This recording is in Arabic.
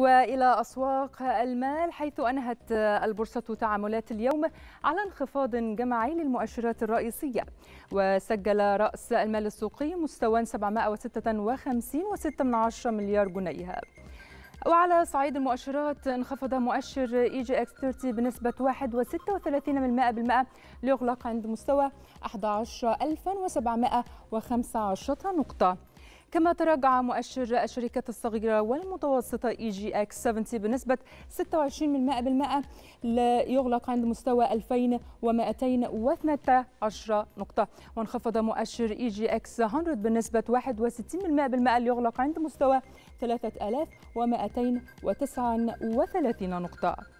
والى اسواق المال حيث انهت البورصه تعاملات اليوم على انخفاض جماعي للمؤشرات الرئيسيه وسجل راس المال السوقي مستوى 756.6 مليار جنيه وعلى صعيد المؤشرات انخفض مؤشر اي جي اكس 30 بنسبة 1.36% ليغلق عند مستوى 11715 نقطة كما تراجع مؤشر الشركات الصغيرة والمتوسطة اي جي اكس 70 بنسبة 26% ليغلق عند مستوى 2212 نقطة وانخفض مؤشر اي جي اكس 100 بنسبة 61% ليغلق عند مستوى 3239 نقطة